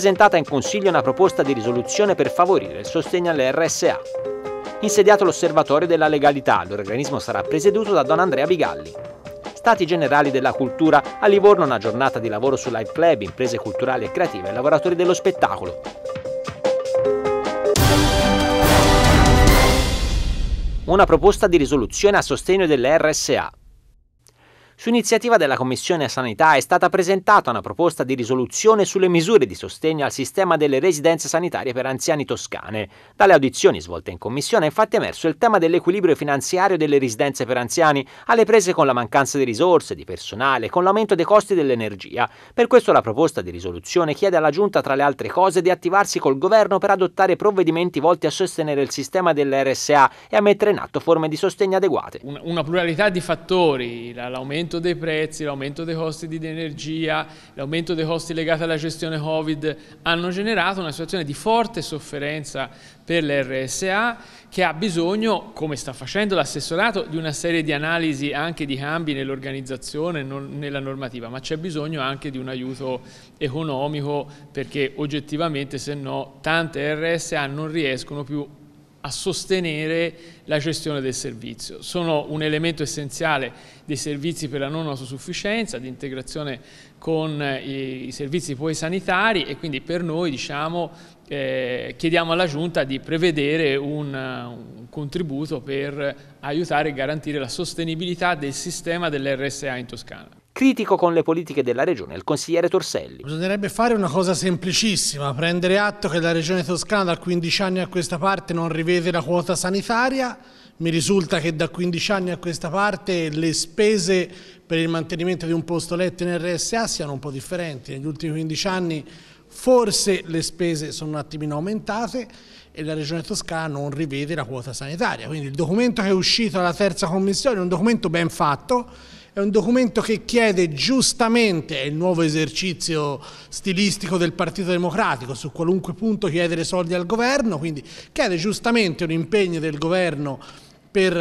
presentata in Consiglio una proposta di risoluzione per favorire il sostegno alle RSA. Insediato l'Osservatorio della Legalità, l'organismo sarà presieduto da Don Andrea Bigalli. Stati Generali della Cultura, a Livorno una giornata di lavoro su live club, imprese culturali e creative e lavoratori dello spettacolo. Una proposta di risoluzione a sostegno delle RSA. Su iniziativa della Commissione Sanità è stata presentata una proposta di risoluzione sulle misure di sostegno al sistema delle residenze sanitarie per anziani toscane. Dalle audizioni svolte in Commissione è infatti emerso il tema dell'equilibrio finanziario delle residenze per anziani, alle prese con la mancanza di risorse, di personale, con l'aumento dei costi dell'energia. Per questo la proposta di risoluzione chiede alla Giunta, tra le altre cose, di attivarsi col Governo per adottare provvedimenti volti a sostenere il sistema dell'RSA e a mettere in atto forme di sostegno adeguate. Una pluralità di fattori, l'aumento l'aumento dei prezzi, l'aumento dei costi di energia, l'aumento dei costi legati alla gestione Covid hanno generato una situazione di forte sofferenza per l'RSA che ha bisogno, come sta facendo l'assessorato, di una serie di analisi anche di cambi nell'organizzazione, nella normativa, ma c'è bisogno anche di un aiuto economico perché oggettivamente se no tante RSA non riescono più a sostenere la gestione del servizio. Sono un elemento essenziale dei servizi per la non autosufficienza, di integrazione con eh, i servizi poi sanitari e quindi per noi diciamo, eh, chiediamo alla Giunta di prevedere un, un, contributo per aiutare e garantire la sostenibilità del sistema dell'RSA in Toscana. Critico con le politiche della regione il consigliere Torselli. Bisognerebbe fare una cosa semplicissima, prendere atto che la regione toscana da 15 anni a questa parte non rivede la quota sanitaria, mi risulta che da 15 anni a questa parte le spese per il mantenimento di un posto letto in RSA siano un po' differenti, negli ultimi 15 anni forse le spese sono un attimino aumentate e la Regione Toscana non rivede la quota sanitaria, quindi il documento che è uscito dalla terza commissione è un documento ben fatto è un documento che chiede giustamente, il nuovo esercizio stilistico del Partito Democratico, su qualunque punto chiedere soldi al governo, quindi chiede giustamente un impegno del governo per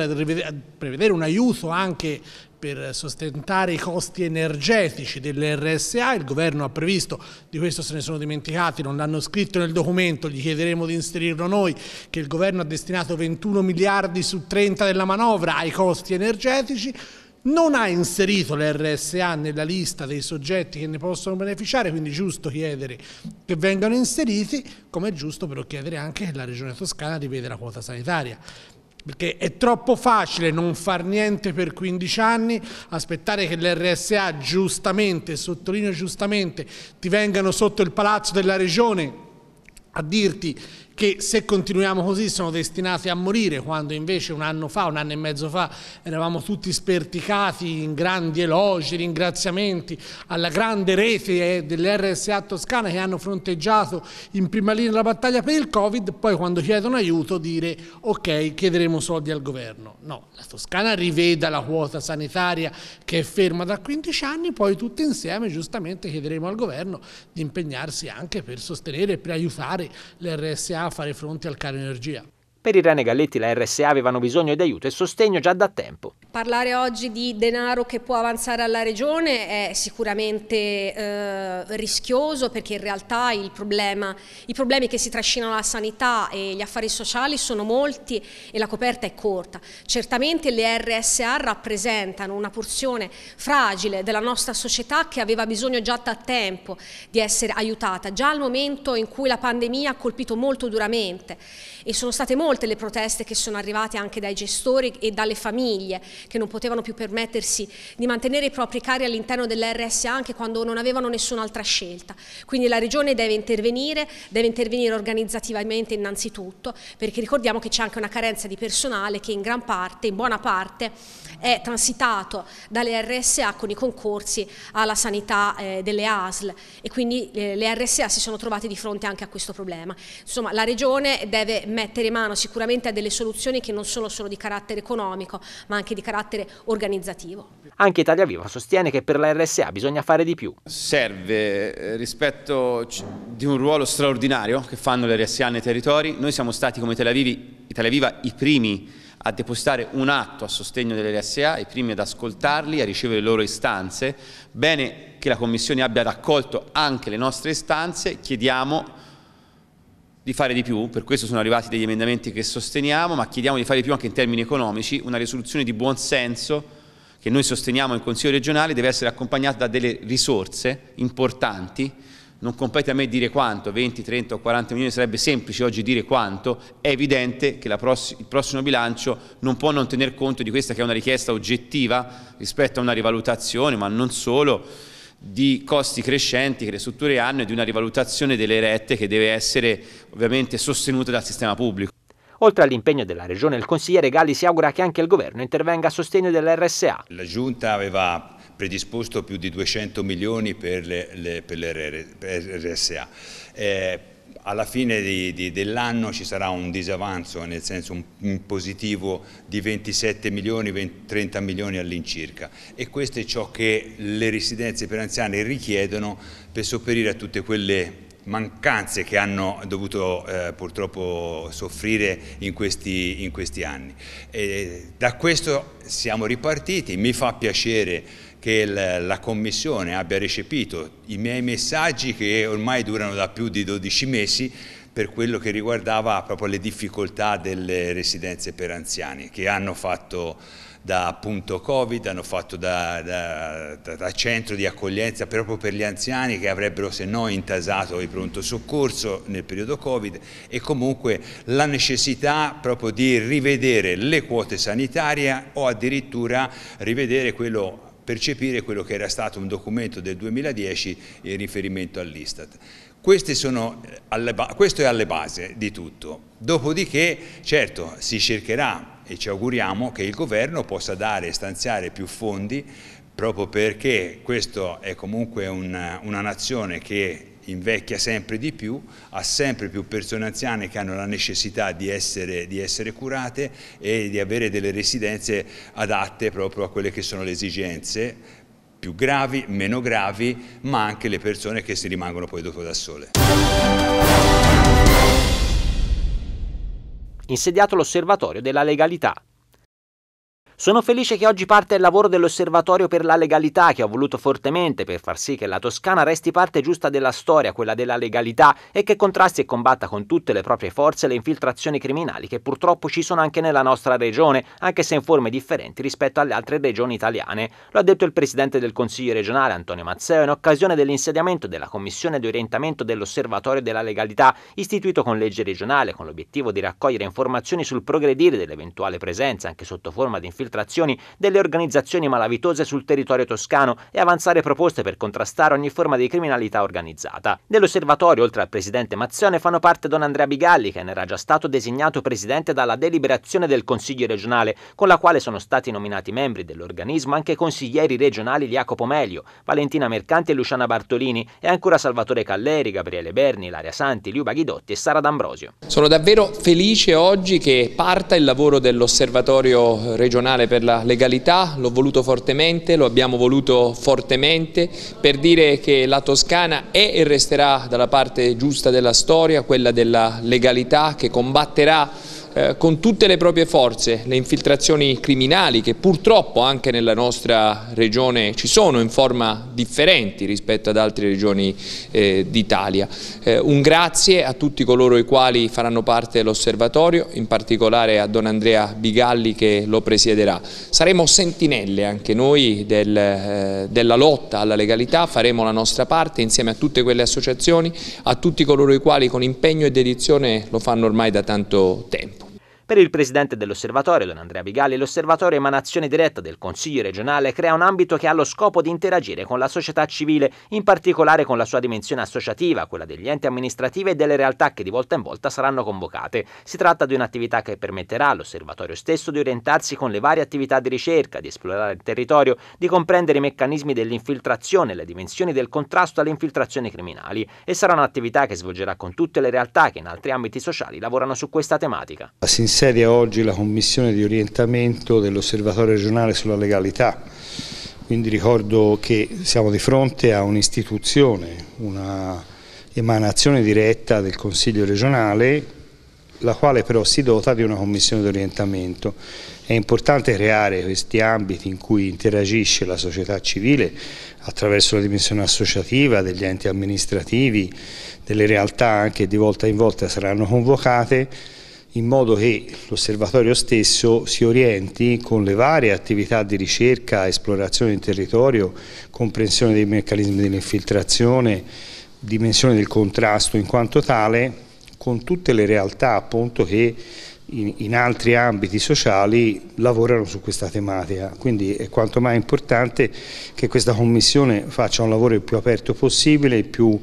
prevedere un aiuto anche per sostentare i costi energetici dell'RSA, il governo ha previsto, di questo se ne sono dimenticati, non l'hanno scritto nel documento, gli chiederemo di inserirlo noi, che il governo ha destinato 21 miliardi su 30 della manovra ai costi energetici, non ha inserito l'RSA nella lista dei soggetti che ne possono beneficiare, quindi è giusto chiedere che vengano inseriti, come è giusto però chiedere anche che la Regione Toscana riveda la quota sanitaria. Perché è troppo facile non far niente per 15 anni, aspettare che l'RSA giustamente, sottolineo giustamente, ti vengano sotto il palazzo della Regione a dirti che se continuiamo così sono destinati a morire, quando invece un anno fa, un anno e mezzo fa, eravamo tutti sperticati in grandi elogi, ringraziamenti alla grande rete eh, dell'RSA Toscana che hanno fronteggiato in prima linea la battaglia per il Covid, poi quando chiedono aiuto dire ok, chiederemo soldi al governo. No, la Toscana riveda la quota sanitaria che è ferma da 15 anni, poi tutti insieme giustamente chiederemo al governo di impegnarsi anche per sostenere e per aiutare l'RSA fare fronte al caro energia. Per Irene Galletti e la RSA avevano bisogno di aiuto e sostegno già da tempo. Parlare oggi di denaro che può avanzare alla Regione è sicuramente eh, rischioso perché in realtà problema, i problemi che si trascinano alla sanità e gli affari sociali sono molti e la coperta è corta. Certamente le RSA rappresentano una porzione fragile della nostra società che aveva bisogno già da tempo di essere aiutata, già al momento in cui la pandemia ha colpito molto duramente e sono state molte molte le proteste che sono arrivate anche dai gestori e dalle famiglie che non potevano più permettersi di mantenere i propri cari all'interno dell'RSA anche quando non avevano nessun'altra scelta. Quindi la Regione deve intervenire, deve intervenire organizzativamente innanzitutto perché ricordiamo che c'è anche una carenza di personale che in gran parte, in buona parte, è transitato dalle RSA con i concorsi alla sanità eh, delle ASL e quindi eh, le RSA si sono trovate di fronte anche a questo problema. Insomma la Regione deve mettere mano sicuramente a delle soluzioni che non sono solo di carattere economico, ma anche di carattere organizzativo. Anche Italia Viva sostiene che per la RSA bisogna fare di più. Serve eh, rispetto di un ruolo straordinario che fanno le RSA nei territori. Noi siamo stati come Italia, Vivi, Italia Viva i primi a depositare un atto a sostegno delle RSA, i primi ad ascoltarli, a ricevere le loro istanze. Bene che la Commissione abbia raccolto anche le nostre istanze, chiediamo di fare di più, per questo sono arrivati degli emendamenti che sosteniamo, ma chiediamo di fare di più anche in termini economici, una risoluzione di buon senso che noi sosteniamo in Consiglio regionale deve essere accompagnata da delle risorse importanti, non compete a me dire quanto, 20, 30 o 40 milioni sarebbe semplice oggi dire quanto, è evidente che il prossimo bilancio non può non tener conto di questa che è una richiesta oggettiva rispetto a una rivalutazione, ma non solo, di costi crescenti che le strutture hanno e di una rivalutazione delle rette che deve essere ovviamente sostenuta dal sistema pubblico. Oltre all'impegno della Regione, il consigliere Galli si augura che anche il governo intervenga a sostegno dell'RSA. La Giunta aveva predisposto più di 200 milioni per l'RSA alla fine di, di, dell'anno ci sarà un disavanzo, nel senso un, un positivo di 27 milioni, 20, 30 milioni all'incirca e questo è ciò che le residenze per anziani richiedono per sopperire a tutte quelle mancanze che hanno dovuto eh, purtroppo soffrire in questi, in questi anni. E da questo siamo ripartiti, mi fa piacere che la Commissione abbia recepito i miei messaggi che ormai durano da più di 12 mesi per quello che riguardava proprio le difficoltà delle residenze per anziani che hanno fatto da punto Covid, hanno fatto da, da, da, da centro di accoglienza proprio per gli anziani che avrebbero se no intasato il pronto soccorso nel periodo Covid e comunque la necessità proprio di rivedere le quote sanitarie o addirittura rivedere quello percepire quello che era stato un documento del 2010 in riferimento all'Istat. questo è alle base di tutto. Dopodiché, certo, si cercherà e ci auguriamo che il governo possa dare e stanziare più fondi proprio perché questa è comunque una, una nazione che invecchia sempre di più, ha sempre più persone anziane che hanno la necessità di essere, di essere curate e di avere delle residenze adatte proprio a quelle che sono le esigenze più gravi, meno gravi, ma anche le persone che si rimangono poi dopo da sole insediato l'osservatorio della legalità. Sono felice che oggi parte il lavoro dell'Osservatorio per la legalità che ho voluto fortemente per far sì che la Toscana resti parte giusta della storia, quella della legalità, e che contrasti e combatta con tutte le proprie forze le infiltrazioni criminali che purtroppo ci sono anche nella nostra regione, anche se in forme differenti rispetto alle altre regioni italiane. Lo ha detto il Presidente del Consiglio regionale Antonio Mazzeo in occasione dell'insediamento della Commissione di orientamento dell'Osservatorio della legalità, istituito con legge regionale con l'obiettivo di raccogliere informazioni sul progredire dell'eventuale presenza, anche sotto forma di infiltrazione, infiltrazioni delle organizzazioni malavitose sul territorio toscano e avanzare proposte per contrastare ogni forma di criminalità organizzata. Dell'osservatorio, oltre al presidente Mazzone, fanno parte Don Andrea Bigalli, che ne era già stato designato presidente dalla deliberazione del Consiglio regionale, con la quale sono stati nominati membri dell'organismo anche consiglieri regionali Jacopo Melio, Valentina Mercanti e Luciana Bartolini e ancora Salvatore Calleri, Gabriele Berni, Laria Santi, Liuba Ghidotti e Sara D'Ambrosio. Sono davvero felice oggi che parta il lavoro dell'osservatorio regionale Nazionale per la Legalità, l'ho voluto fortemente, lo abbiamo voluto fortemente per dire che la Toscana è e resterà dalla parte giusta della storia, quella della legalità che combatterà eh, con tutte le proprie forze le infiltrazioni criminali che purtroppo anche nella nostra regione ci sono in forma differenti rispetto ad altre regioni eh, d'Italia. Eh, un grazie a tutti coloro i quali faranno parte dell'osservatorio, in particolare a Don Andrea Bigalli che lo presiederà. Saremo sentinelle anche noi del, eh, della lotta alla legalità, faremo la nostra parte insieme a tutte quelle associazioni, a tutti coloro i quali con impegno e dedizione lo fanno ormai da tanto tempo. Per il presidente dell'osservatorio, Don Andrea Bigali, l'osservatorio emanazione diretta del Consiglio regionale crea un ambito che ha lo scopo di interagire con la società civile, in particolare con la sua dimensione associativa, quella degli enti amministrativi e delle realtà che di volta in volta saranno convocate. Si tratta di un'attività che permetterà all'osservatorio stesso di orientarsi con le varie attività di ricerca, di esplorare il territorio, di comprendere i meccanismi dell'infiltrazione e le dimensioni del contrasto alle infiltrazioni criminali e sarà un'attività che svolgerà con tutte le realtà che in altri ambiti sociali lavorano su questa tematica. Si inseria oggi la commissione di orientamento dell'osservatorio regionale sulla legalità, quindi ricordo che siamo di fronte a un'istituzione, una emanazione diretta del Consiglio regionale, la quale però si dota di una commissione di orientamento. È importante creare questi ambiti in cui interagisce la società civile attraverso la dimensione associativa, degli enti amministrativi, delle realtà che di volta in volta saranno convocate in modo che l'osservatorio stesso si orienti con le varie attività di ricerca, esplorazione del territorio, comprensione dei meccanismi dell'infiltrazione, dimensione del contrasto in quanto tale, con tutte le realtà appunto che in, in altri ambiti sociali lavorano su questa tematica, quindi è quanto mai importante che questa commissione faccia un lavoro il più aperto possibile, il più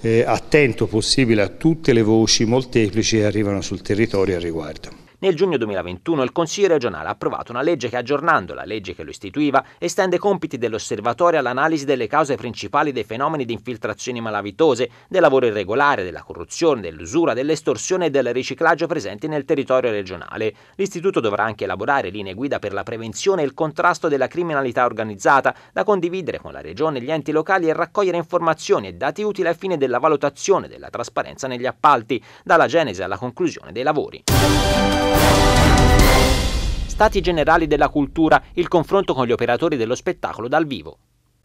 eh, attento possibile a tutte le voci molteplici che arrivano sul territorio al riguardo. Nel giugno 2021 il Consiglio regionale ha approvato una legge che aggiornando la legge che lo istituiva estende i compiti dell'osservatorio all'analisi delle cause principali dei fenomeni di infiltrazioni malavitose, del lavoro irregolare, della corruzione, dell'usura, dell'estorsione e del riciclaggio presenti nel territorio regionale. L'istituto dovrà anche elaborare linee guida per la prevenzione e il contrasto della criminalità organizzata da condividere con la regione e gli enti locali e raccogliere informazioni e dati utili al fine della valutazione della trasparenza negli appalti, dalla genesi alla conclusione dei lavori. Stati Generali della Cultura, il confronto con gli operatori dello spettacolo dal vivo.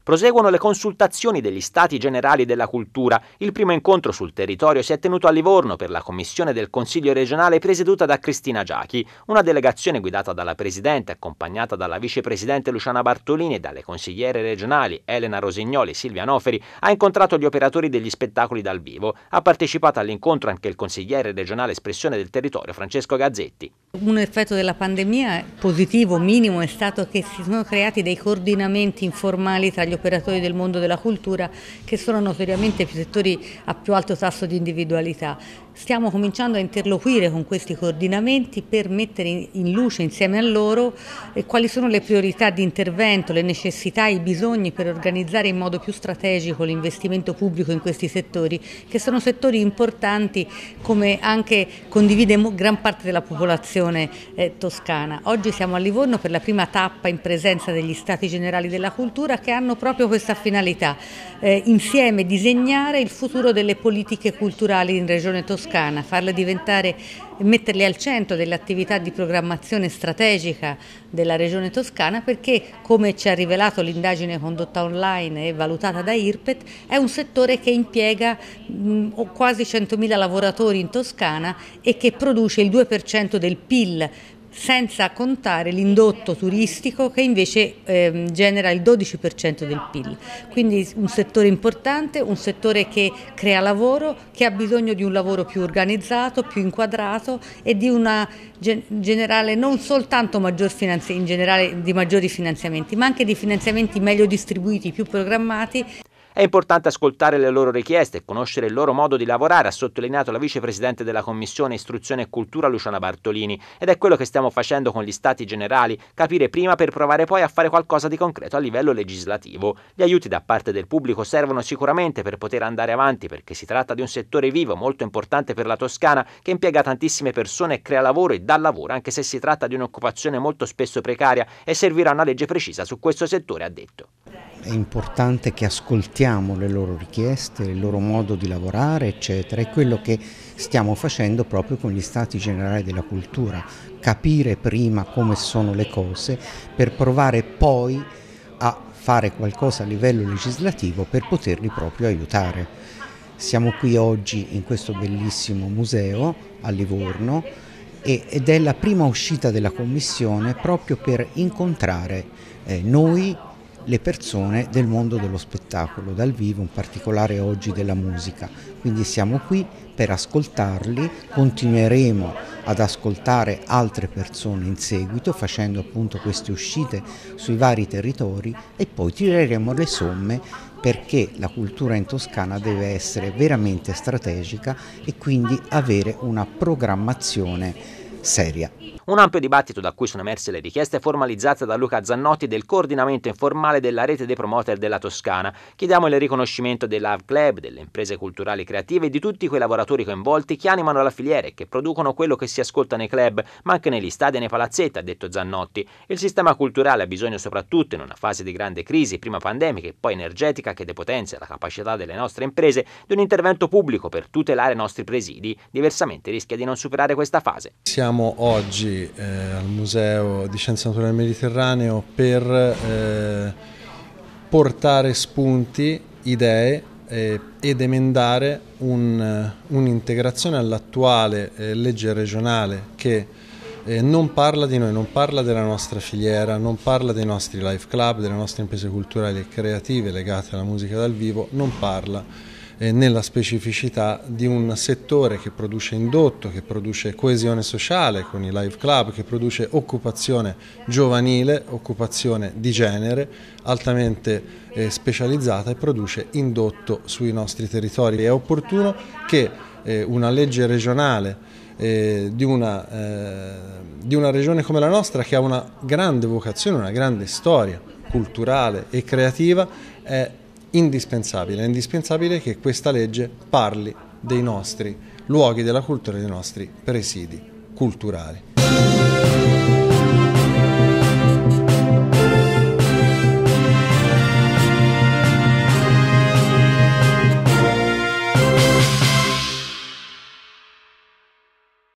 Proseguono le consultazioni degli Stati Generali della Cultura. Il primo incontro sul territorio si è tenuto a Livorno per la commissione del Consiglio regionale presieduta da Cristina Giachi, una delegazione guidata dalla Presidente, accompagnata dalla Vicepresidente Luciana Bartolini e dalle consigliere regionali Elena Rosignoli, e Silvia Noferi, ha incontrato gli operatori degli spettacoli dal vivo. Ha partecipato all'incontro anche il consigliere regionale espressione del territorio Francesco Gazzetti. Un effetto della pandemia positivo, minimo, è stato che si sono creati dei coordinamenti informali tra gli gli operatori del mondo della cultura che sono notoriamente i settori a più alto tasso di individualità stiamo cominciando a interloquire con questi coordinamenti per mettere in luce insieme a loro eh, quali sono le priorità di intervento, le necessità, i bisogni per organizzare in modo più strategico l'investimento pubblico in questi settori, che sono settori importanti come anche condivide gran parte della popolazione eh, toscana. Oggi siamo a Livorno per la prima tappa in presenza degli Stati Generali della Cultura che hanno proprio questa finalità, eh, insieme disegnare il futuro delle politiche culturali in Regione Toscana Toscana, farla diventare, metterle al centro dell'attività di programmazione strategica della Regione Toscana perché, come ci ha rivelato l'indagine condotta online e valutata da IRPET, è un settore che impiega mh, quasi 100.000 lavoratori in Toscana e che produce il 2% del PIL senza contare l'indotto turistico che invece eh, genera il 12% del PIL. Quindi un settore importante, un settore che crea lavoro, che ha bisogno di un lavoro più organizzato, più inquadrato e di una generale non soltanto maggior in generale di maggiori finanziamenti, ma anche di finanziamenti meglio distribuiti, più programmati. È importante ascoltare le loro richieste e conoscere il loro modo di lavorare, ha sottolineato la vicepresidente della Commissione Istruzione e Cultura Luciana Bartolini, ed è quello che stiamo facendo con gli stati generali, capire prima per provare poi a fare qualcosa di concreto a livello legislativo. Gli aiuti da parte del pubblico servono sicuramente per poter andare avanti perché si tratta di un settore vivo molto importante per la Toscana che impiega tantissime persone e crea lavoro e dà lavoro, anche se si tratta di un'occupazione molto spesso precaria e servirà una legge precisa su questo settore, ha detto è importante che ascoltiamo le loro richieste, il loro modo di lavorare, eccetera. È quello che stiamo facendo proprio con gli stati generali della cultura, capire prima come sono le cose per provare poi a fare qualcosa a livello legislativo per poterli proprio aiutare. Siamo qui oggi in questo bellissimo museo a Livorno ed è la prima uscita della Commissione proprio per incontrare eh, noi le persone del mondo dello spettacolo dal vivo, in particolare oggi della musica. Quindi siamo qui per ascoltarli, continueremo ad ascoltare altre persone in seguito facendo appunto queste uscite sui vari territori e poi tireremo le somme perché la cultura in Toscana deve essere veramente strategica e quindi avere una programmazione seria. Un ampio dibattito da cui sono emerse le richieste formalizzate da Luca Zannotti del coordinamento informale della rete dei promoter della Toscana. Chiediamo il riconoscimento dei Love Club, delle imprese culturali creative e di tutti quei lavoratori coinvolti che animano la filiera e che producono quello che si ascolta nei club, ma anche negli stadi e nei palazzetti, ha detto Zannotti. Il sistema culturale ha bisogno soprattutto in una fase di grande crisi, prima pandemica e poi energetica, che depotenzia la capacità delle nostre imprese, di un intervento pubblico per tutelare i nostri presidi. Diversamente rischia di non superare questa fase. Siamo siamo oggi eh, al Museo di Scienze Naturali del Mediterraneo per eh, portare spunti, idee eh, ed emendare un, eh, un'integrazione all'attuale eh, legge regionale che eh, non parla di noi, non parla della nostra filiera, non parla dei nostri life club, delle nostre imprese culturali e creative legate alla musica dal vivo, non parla eh, nella specificità di un settore che produce indotto, che produce coesione sociale con i live club, che produce occupazione giovanile, occupazione di genere, altamente eh, specializzata e produce indotto sui nostri territori. È opportuno che eh, una legge regionale di, una, di, una, regione come la nostra che ha una grande vocazione, una grande storia culturale e creativa, è indispensabile, è indispensabile che questa legge parli dei nostri luoghi della cultura dei nostri presidi culturali.